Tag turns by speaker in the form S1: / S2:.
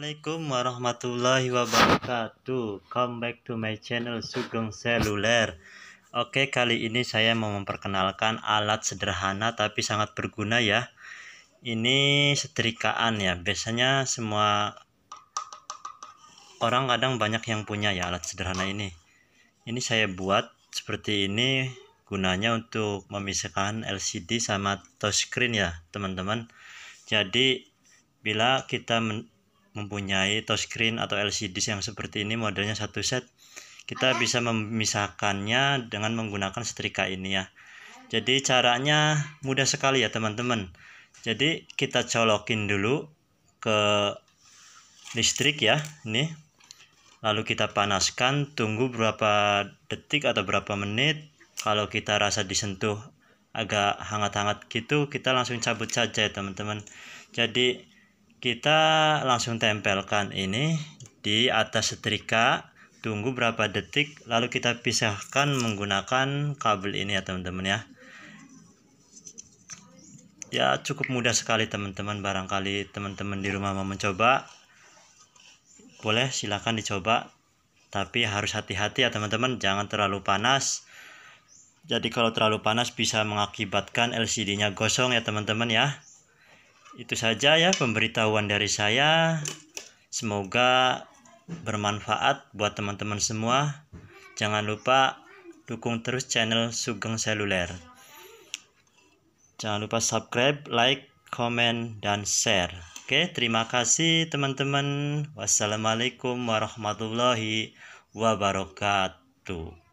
S1: Assalamualaikum warahmatullahi wabarakatuh Come back to my channel Sugeng Seluler Oke kali ini saya mau memperkenalkan alat sederhana tapi sangat berguna ya Ini setrikaan ya Biasanya semua orang kadang banyak yang punya ya alat sederhana ini Ini saya buat seperti ini gunanya untuk memisahkan LCD sama touchscreen ya teman-teman Jadi bila kita mempunyai touchscreen atau LCD yang seperti ini modelnya satu set kita bisa memisahkannya dengan menggunakan setrika ini ya jadi caranya mudah sekali ya teman-teman jadi kita colokin dulu ke listrik ya ini lalu kita panaskan tunggu berapa detik atau berapa menit kalau kita rasa disentuh agak hangat-hangat gitu kita langsung cabut saja ya teman-teman jadi kita langsung tempelkan ini di atas setrika tunggu berapa detik lalu kita pisahkan menggunakan kabel ini ya teman-teman ya ya cukup mudah sekali teman-teman barangkali teman-teman di rumah mau mencoba boleh silahkan dicoba tapi harus hati-hati ya teman-teman jangan terlalu panas jadi kalau terlalu panas bisa mengakibatkan LCD-nya gosong ya teman-teman ya itu saja ya pemberitahuan dari saya. Semoga bermanfaat buat teman-teman semua. Jangan lupa dukung terus channel Sugeng Seluler. Jangan lupa subscribe, like, komen, dan share. Oke, terima kasih teman-teman. Wassalamualaikum warahmatullahi wabarakatuh.